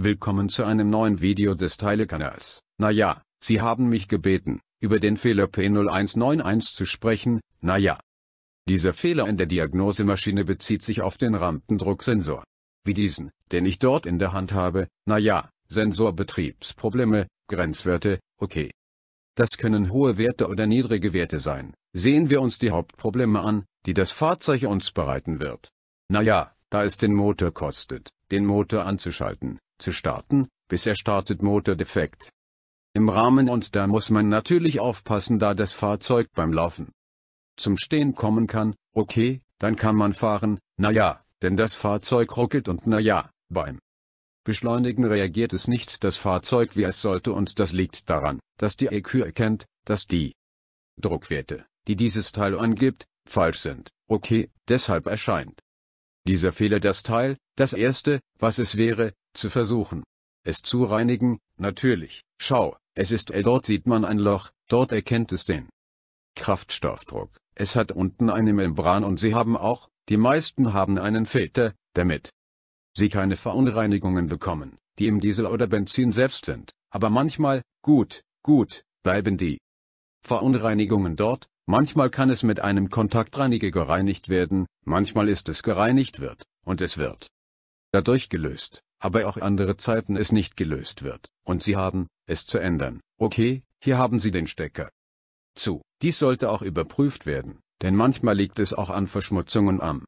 Willkommen zu einem neuen Video des Telekanals. Naja, Sie haben mich gebeten, über den Fehler P0191 zu sprechen, naja. Dieser Fehler in der Diagnosemaschine bezieht sich auf den Rampendrucksensor. Wie diesen, den ich dort in der Hand habe, naja, Sensorbetriebsprobleme, Grenzwerte, okay. Das können hohe Werte oder niedrige Werte sein. Sehen wir uns die Hauptprobleme an, die das Fahrzeug uns bereiten wird. Naja, da es den Motor kostet, den Motor anzuschalten, zu starten, bis er startet Motor defekt. Im Rahmen und da muss man natürlich aufpassen, da das Fahrzeug beim Laufen zum Stehen kommen kann, okay, dann kann man fahren, naja, denn das Fahrzeug ruckelt und naja, beim Beschleunigen reagiert es nicht das Fahrzeug wie es sollte und das liegt daran, dass die EQ erkennt, dass die Druckwerte, die dieses Teil angibt, falsch sind, okay, deshalb erscheint dieser Fehler das Teil, das erste, was es wäre, zu versuchen. Es zu reinigen, natürlich, schau, es ist äh, dort sieht man ein Loch, dort erkennt es den Kraftstoffdruck, es hat unten eine Membran und sie haben auch, die meisten haben einen Filter, damit sie keine Verunreinigungen bekommen, die im Diesel oder Benzin selbst sind, aber manchmal, gut, gut, bleiben die Verunreinigungen dort, manchmal kann es mit einem Kontaktreiniger gereinigt werden, manchmal ist es gereinigt wird, und es wird dadurch gelöst, aber auch andere Zeiten es nicht gelöst wird, und Sie haben, es zu ändern. Okay, hier haben Sie den Stecker. Zu, dies sollte auch überprüft werden, denn manchmal liegt es auch an Verschmutzungen am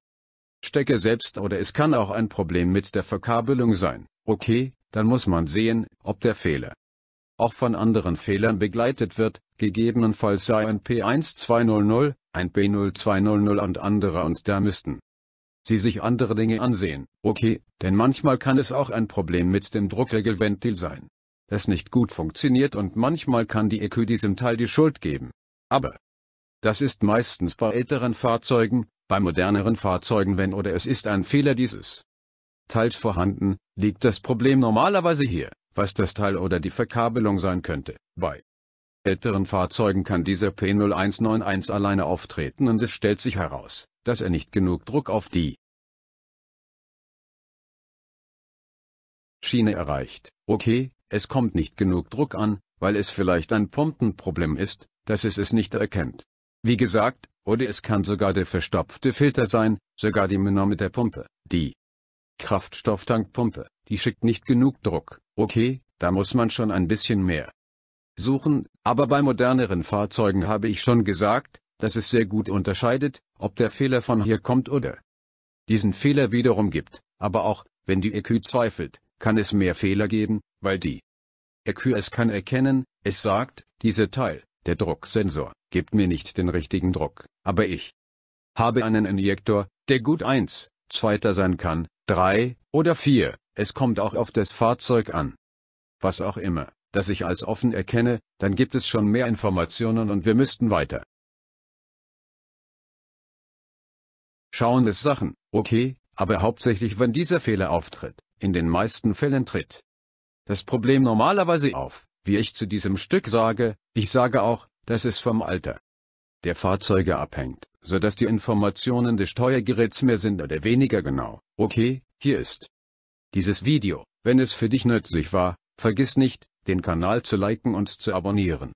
Stecker selbst oder es kann auch ein Problem mit der Verkabelung sein. Okay, dann muss man sehen, ob der Fehler auch von anderen Fehlern begleitet wird, gegebenenfalls sei ein P1200, ein B0200 und andere und da müssten sie sich andere Dinge ansehen, okay, denn manchmal kann es auch ein Problem mit dem Druckregelventil sein. Das nicht gut funktioniert und manchmal kann die EQ diesem Teil die Schuld geben. Aber das ist meistens bei älteren Fahrzeugen, bei moderneren Fahrzeugen wenn oder es ist ein Fehler dieses Teils vorhanden, liegt das Problem normalerweise hier, was das Teil oder die Verkabelung sein könnte, bei älteren Fahrzeugen kann dieser P0191 alleine auftreten und es stellt sich heraus, dass er nicht genug Druck auf die Schiene erreicht. Okay, es kommt nicht genug Druck an, weil es vielleicht ein Pumpenproblem ist, dass es es nicht erkennt. Wie gesagt, oder es kann sogar der verstopfte Filter sein, sogar die Manometerpumpe, die Kraftstofftankpumpe, die schickt nicht genug Druck. Okay, da muss man schon ein bisschen mehr suchen, aber bei moderneren Fahrzeugen habe ich schon gesagt, dass es sehr gut unterscheidet, ob der Fehler von hier kommt oder diesen Fehler wiederum gibt, aber auch, wenn die EQ zweifelt, kann es mehr Fehler geben, weil die EQ es kann erkennen, es sagt, dieser Teil, der Drucksensor, gibt mir nicht den richtigen Druck, aber ich habe einen Injektor, der gut 1, 2. sein kann, 3 oder 4, es kommt auch auf das Fahrzeug an. Was auch immer, das ich als offen erkenne, dann gibt es schon mehr Informationen und wir müssten weiter. Schauen es Sachen, okay, aber hauptsächlich wenn dieser Fehler auftritt, in den meisten Fällen tritt. Das Problem normalerweise auf, wie ich zu diesem Stück sage, ich sage auch, dass es vom Alter der Fahrzeuge abhängt, so dass die Informationen des Steuergeräts mehr sind oder weniger genau. Okay, hier ist dieses Video, wenn es für dich nützlich war, vergiss nicht, den Kanal zu liken und zu abonnieren